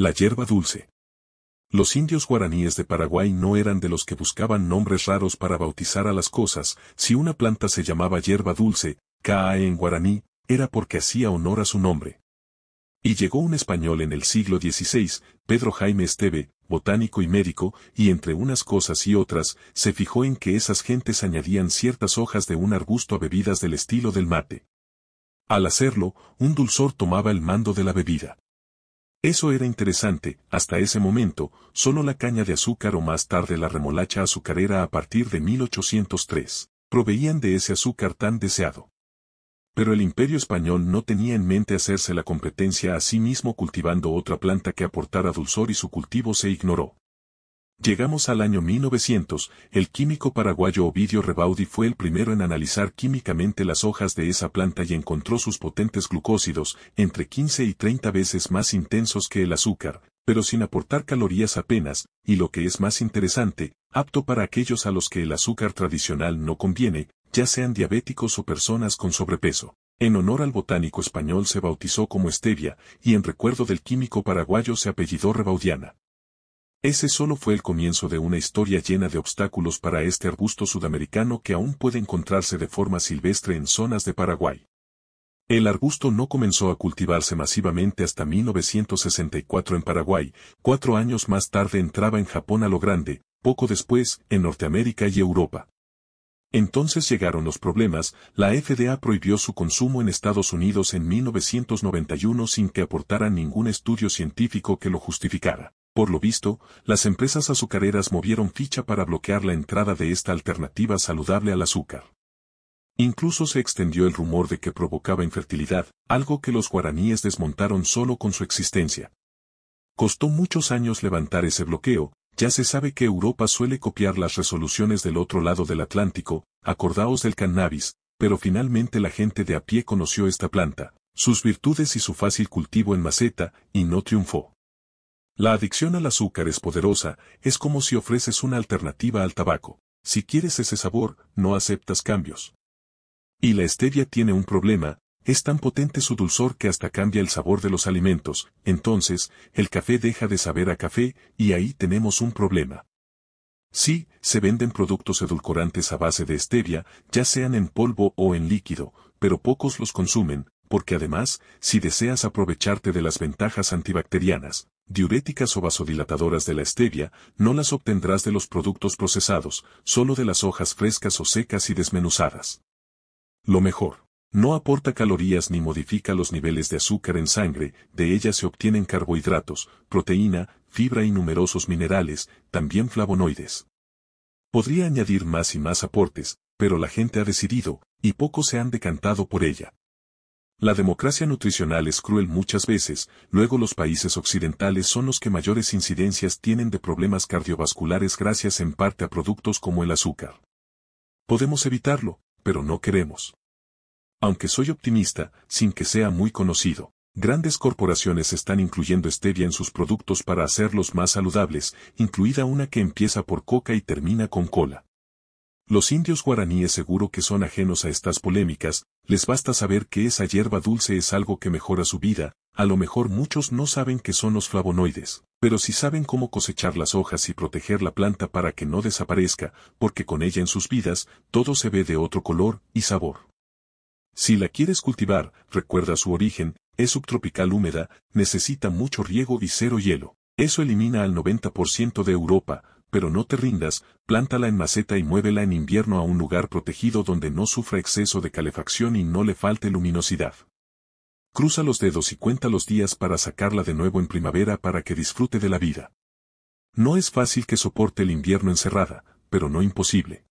La hierba dulce. Los indios guaraníes de Paraguay no eran de los que buscaban nombres raros para bautizar a las cosas, si una planta se llamaba hierba dulce, cae en guaraní, era porque hacía honor a su nombre. Y llegó un español en el siglo XVI, Pedro Jaime Esteve, botánico y médico, y entre unas cosas y otras, se fijó en que esas gentes añadían ciertas hojas de un arbusto a bebidas del estilo del mate. Al hacerlo, un dulzor tomaba el mando de la bebida. Eso era interesante, hasta ese momento, solo la caña de azúcar o más tarde la remolacha azucarera a partir de 1803, proveían de ese azúcar tan deseado. Pero el imperio español no tenía en mente hacerse la competencia a sí mismo cultivando otra planta que aportara dulzor y su cultivo se ignoró. Llegamos al año 1900, el químico paraguayo Ovidio Rebaudi fue el primero en analizar químicamente las hojas de esa planta y encontró sus potentes glucósidos, entre 15 y 30 veces más intensos que el azúcar, pero sin aportar calorías apenas, y lo que es más interesante, apto para aquellos a los que el azúcar tradicional no conviene, ya sean diabéticos o personas con sobrepeso. En honor al botánico español se bautizó como stevia, y en recuerdo del químico paraguayo se apellidó Rebaudiana. Ese solo fue el comienzo de una historia llena de obstáculos para este arbusto sudamericano que aún puede encontrarse de forma silvestre en zonas de Paraguay. El arbusto no comenzó a cultivarse masivamente hasta 1964 en Paraguay, cuatro años más tarde entraba en Japón a lo grande, poco después, en Norteamérica y Europa. Entonces llegaron los problemas, la FDA prohibió su consumo en Estados Unidos en 1991 sin que aportara ningún estudio científico que lo justificara. Por lo visto, las empresas azucareras movieron ficha para bloquear la entrada de esta alternativa saludable al azúcar. Incluso se extendió el rumor de que provocaba infertilidad, algo que los guaraníes desmontaron solo con su existencia. Costó muchos años levantar ese bloqueo, ya se sabe que Europa suele copiar las resoluciones del otro lado del Atlántico, acordaos del cannabis, pero finalmente la gente de a pie conoció esta planta, sus virtudes y su fácil cultivo en maceta, y no triunfó. La adicción al azúcar es poderosa, es como si ofreces una alternativa al tabaco. Si quieres ese sabor, no aceptas cambios. Y la stevia tiene un problema, es tan potente su dulzor que hasta cambia el sabor de los alimentos, entonces, el café deja de saber a café, y ahí tenemos un problema. Sí, se venden productos edulcorantes a base de stevia, ya sean en polvo o en líquido, pero pocos los consumen, porque además, si deseas aprovecharte de las ventajas antibacterianas, diuréticas o vasodilatadoras de la stevia, no las obtendrás de los productos procesados, solo de las hojas frescas o secas y desmenuzadas. Lo mejor. No aporta calorías ni modifica los niveles de azúcar en sangre, de ella se obtienen carbohidratos, proteína, fibra y numerosos minerales, también flavonoides. Podría añadir más y más aportes, pero la gente ha decidido, y pocos se han decantado por ella. La democracia nutricional es cruel muchas veces, luego los países occidentales son los que mayores incidencias tienen de problemas cardiovasculares gracias en parte a productos como el azúcar. Podemos evitarlo, pero no queremos. Aunque soy optimista, sin que sea muy conocido, grandes corporaciones están incluyendo stevia en sus productos para hacerlos más saludables, incluida una que empieza por coca y termina con cola. Los indios guaraníes seguro que son ajenos a estas polémicas, les basta saber que esa hierba dulce es algo que mejora su vida, a lo mejor muchos no saben que son los flavonoides, pero si saben cómo cosechar las hojas y proteger la planta para que no desaparezca, porque con ella en sus vidas, todo se ve de otro color y sabor. Si la quieres cultivar, recuerda su origen, es subtropical húmeda, necesita mucho riego y cero hielo. Eso elimina al 90% de Europa, pero no te rindas, plántala en maceta y muévela en invierno a un lugar protegido donde no sufra exceso de calefacción y no le falte luminosidad. Cruza los dedos y cuenta los días para sacarla de nuevo en primavera para que disfrute de la vida. No es fácil que soporte el invierno encerrada, pero no imposible.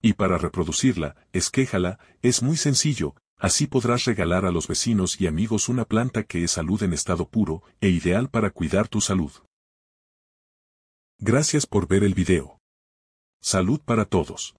Y para reproducirla, esquéjala, es muy sencillo, así podrás regalar a los vecinos y amigos una planta que es salud en estado puro e ideal para cuidar tu salud. Gracias por ver el video. Salud para todos.